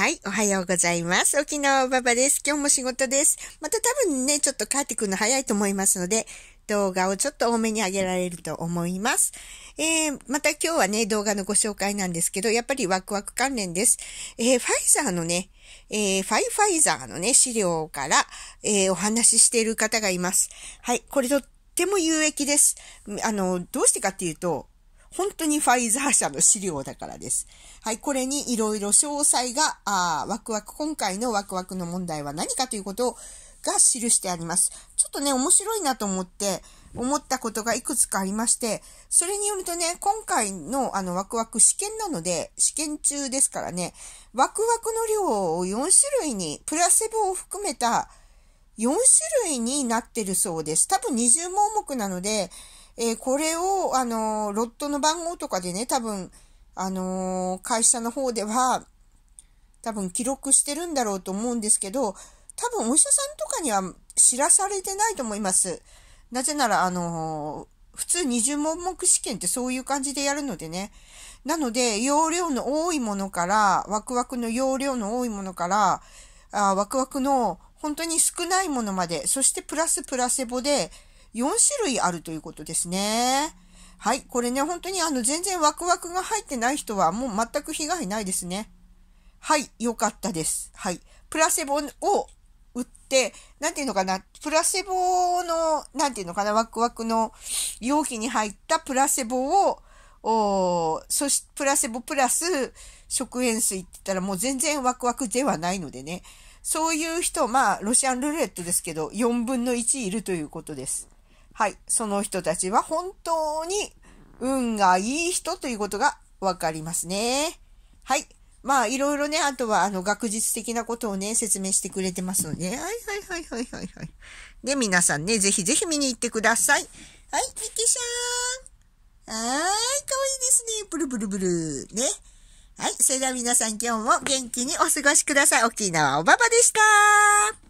はい。おはようございます。沖縄ババです。今日も仕事です。また多分ね、ちょっと帰ってくるの早いと思いますので、動画をちょっと多めに上げられると思います。えー、また今日はね、動画のご紹介なんですけど、やっぱりワクワク関連です。えー、ファイザーのね、えー、ファイファイザーのね、資料から、えお話ししている方がいます。はい。これとっても有益です。あの、どうしてかっていうと、本当にファイザー社の資料だからです。はい、これにいろいろ詳細が、あワクワク、今回のワクワクの問題は何かということが記してあります。ちょっとね、面白いなと思って、思ったことがいくつかありまして、それによるとね、今回のあのワクワク試験なので、試験中ですからね、ワクワクの量を4種類に、プラセボを含めた4種類になってるそうです。多分20項目なので、えー、これを、あのー、ロットの番号とかでね、多分、あのー、会社の方では、多分記録してるんだろうと思うんですけど、多分お医者さんとかには知らされてないと思います。なぜなら、あの普通20問目試験ってそういう感じでやるのでね。なので、容量の多いものから、ワクワクの容量の多いものから、あワクワクの本当に少ないものまで、そしてプラスプラセボで、4種類あるということですね。はい。これね、本当にあの、全然ワクワクが入ってない人は、もう全く被害ないですね。はい。良かったです。はい。プラセボを売って、なんていうのかな、プラセボの、なんていうのかな、ワクワクの容器に入ったプラセボを、おそして、プラセボプラス食塩水って言ったらもう全然ワクワクではないのでね。そういう人、まあ、ロシアンルーレットですけど、4分の1いるということです。はい、その人たちは本当に運がいい人ということがわかりますね。はい。まあ、いろいろね、あとは、あの、学術的なことをね、説明してくれてますので、はいはいはいはいはいはい。で、皆さんね、ぜひぜひ見に行ってください。はい、ミキシャーン。はーい、かわいいですね。ブルブルブル。ね。はい、それでは皆さん今日も元気にお過ごしください。沖縄おばばでした。